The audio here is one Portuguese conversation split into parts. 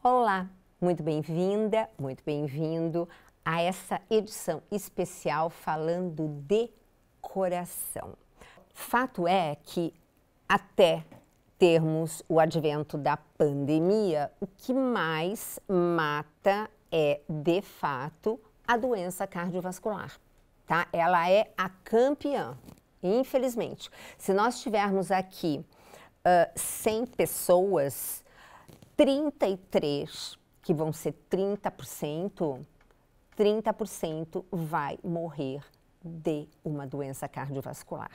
Olá, muito bem-vinda, muito bem-vindo a essa edição especial falando de coração. Fato é que até termos o advento da pandemia, o que mais mata é, de fato, a doença cardiovascular, tá? Ela é a campeã, infelizmente. Se nós tivermos aqui uh, 100 pessoas 33, que vão ser 30%, 30% vai morrer de uma doença cardiovascular.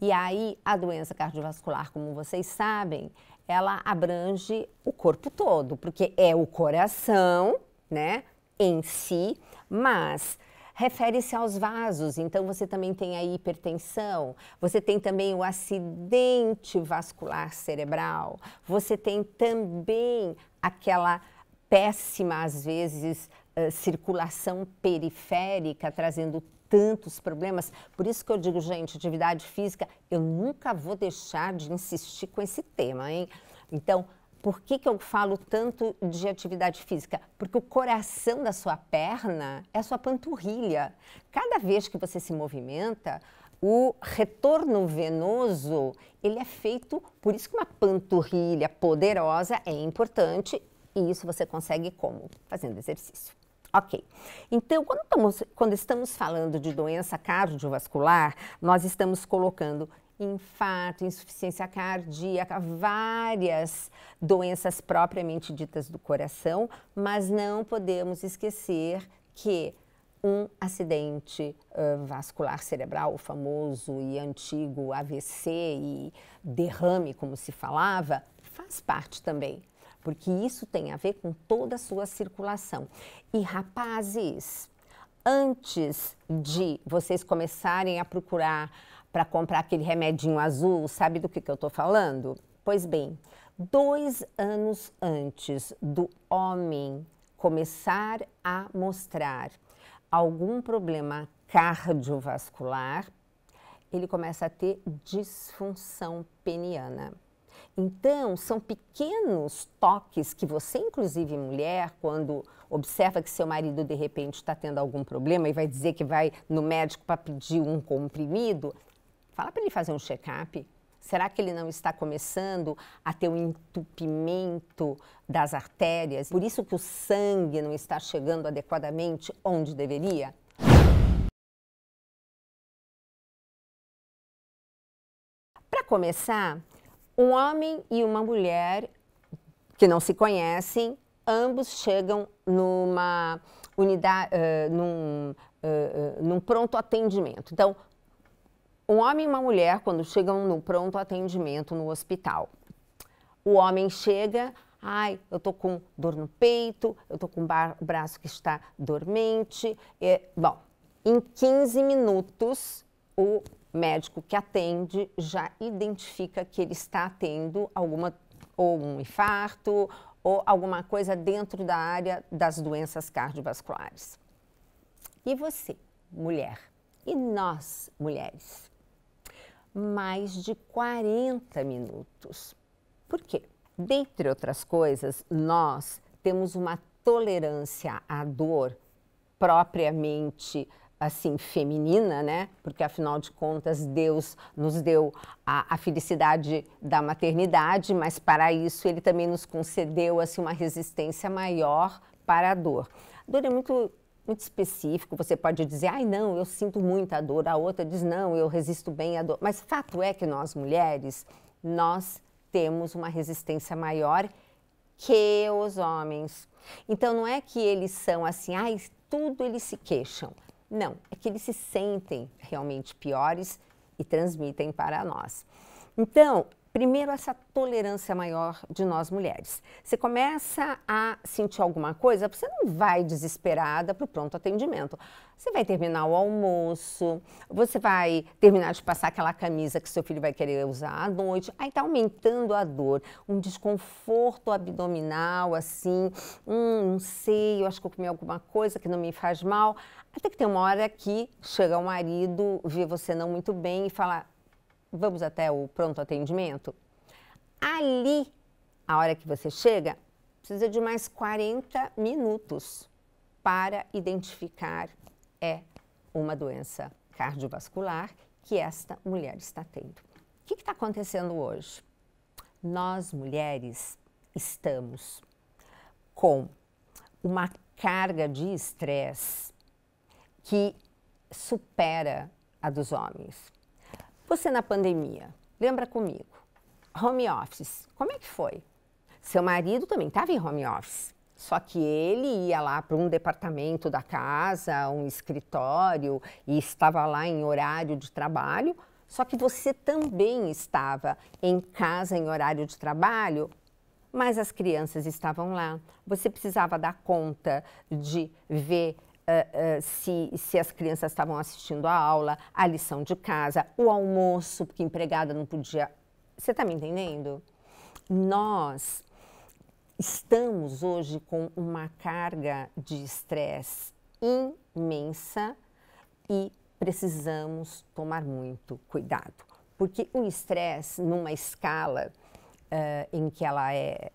E aí, a doença cardiovascular, como vocês sabem, ela abrange o corpo todo, porque é o coração, né, em si, mas refere-se aos vasos, então você também tem a hipertensão, você tem também o acidente vascular cerebral, você tem também aquela péssima, às vezes, uh, circulação periférica, trazendo tantos problemas. Por isso que eu digo, gente, atividade física, eu nunca vou deixar de insistir com esse tema, hein? Então, por que, que eu falo tanto de atividade física? Porque o coração da sua perna é a sua panturrilha. Cada vez que você se movimenta, o retorno venoso ele é feito, por isso que uma panturrilha poderosa é importante e isso você consegue como? Fazendo exercício. Ok. Então, quando estamos, quando estamos falando de doença cardiovascular, nós estamos colocando infarto, insuficiência cardíaca, várias doenças propriamente ditas do coração, mas não podemos esquecer que um acidente uh, vascular cerebral, o famoso e antigo AVC e derrame, como se falava, faz parte também, porque isso tem a ver com toda a sua circulação. E rapazes, antes de vocês começarem a procurar para comprar aquele remedinho azul, sabe do que, que eu estou falando? Pois bem, dois anos antes do homem começar a mostrar algum problema cardiovascular, ele começa a ter disfunção peniana. Então, são pequenos toques que você, inclusive mulher, quando observa que seu marido de repente está tendo algum problema e vai dizer que vai no médico para pedir um comprimido, Fala para ele fazer um check-up. Será que ele não está começando a ter um entupimento das artérias? Por isso que o sangue não está chegando adequadamente onde deveria? Para começar, um homem e uma mulher que não se conhecem, ambos chegam numa unidade, uh, num, uh, uh, num pronto atendimento. Então, um homem e uma mulher, quando chegam no pronto atendimento no hospital, o homem chega, ai, eu tô com dor no peito, eu tô com o braço que está dormente. E, bom, em 15 minutos, o médico que atende já identifica que ele está tendo alguma ou um infarto ou alguma coisa dentro da área das doenças cardiovasculares. E você, mulher? E nós, mulheres? mais de 40 minutos. Por quê? Dentre outras coisas, nós temos uma tolerância à dor propriamente assim feminina, né? Porque afinal de contas Deus nos deu a, a, felicidade da maternidade, mas para isso ele também nos concedeu assim uma resistência maior para a dor. A dor é muito muito específico. Você pode dizer, ai não, eu sinto muita dor. A outra diz, não, eu resisto bem à dor. Mas fato é que nós mulheres, nós temos uma resistência maior que os homens. Então não é que eles são assim, ai, tudo eles se queixam. Não, é que eles se sentem realmente piores e transmitem para nós. Então, Primeiro, essa tolerância maior de nós mulheres. Você começa a sentir alguma coisa, você não vai desesperada para o pronto atendimento. Você vai terminar o almoço, você vai terminar de passar aquela camisa que seu filho vai querer usar à noite. Aí está aumentando a dor, um desconforto abdominal, assim, hum, não sei, eu acho que eu comi alguma coisa que não me faz mal. Até que tem uma hora que chega o marido, vê você não muito bem e fala: vamos até o pronto atendimento? Ali, a hora que você chega, precisa de mais 40 minutos para identificar é uma doença cardiovascular que esta mulher está tendo. O que está acontecendo hoje? Nós mulheres estamos com uma carga de estresse que supera a dos homens. Você na pandemia, lembra comigo, home office, como é que foi? Seu marido também estava em home office, só que ele ia lá para um departamento da casa, um escritório, e estava lá em horário de trabalho. Só que você também estava em casa em horário de trabalho, mas as crianças estavam lá. Você precisava dar conta de ver ah, ah, se, se as crianças estavam assistindo a aula, a lição de casa, o almoço, porque empregada não podia. Você está me entendendo? Nós estamos hoje com uma carga de estresse imensa e precisamos tomar muito cuidado, porque o estresse numa escala uh, em que ela é,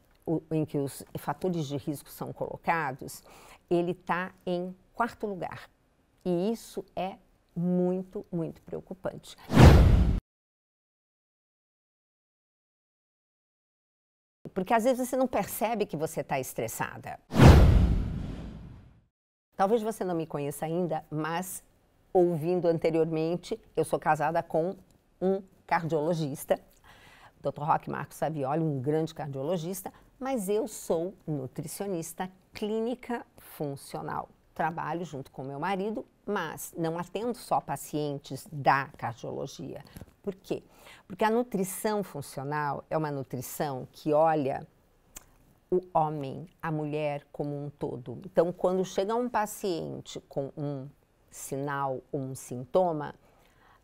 em que os fatores de risco são colocados, ele está em quarto lugar. E isso é muito, muito preocupante. Porque às vezes você não percebe que você está estressada. Talvez você não me conheça ainda, mas ouvindo anteriormente, eu sou casada com um cardiologista, Dr. Roque Marcos Savioli, um grande cardiologista, mas eu sou nutricionista clínica funcional trabalho junto com meu marido, mas não atendo só pacientes da cardiologia. Por quê? Porque a nutrição funcional é uma nutrição que olha o homem, a mulher como um todo. Então, quando chega um paciente com um sinal, um sintoma,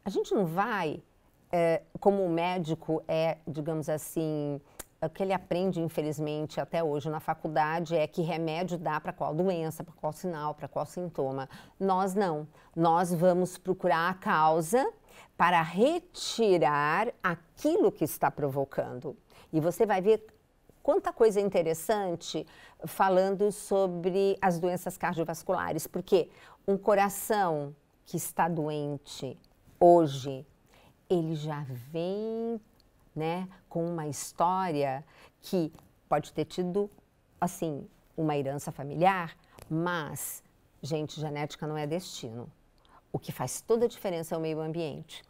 a gente não vai, é, como o médico é, digamos assim, o que ele aprende, infelizmente, até hoje na faculdade é que remédio dá para qual doença, para qual sinal, para qual sintoma. Nós não. Nós vamos procurar a causa para retirar aquilo que está provocando. E você vai ver quanta coisa interessante falando sobre as doenças cardiovasculares, porque um coração que está doente hoje, ele já vem né, com uma história que pode ter tido, assim, uma herança familiar, mas, gente, genética não é destino. O que faz toda a diferença é o meio ambiente.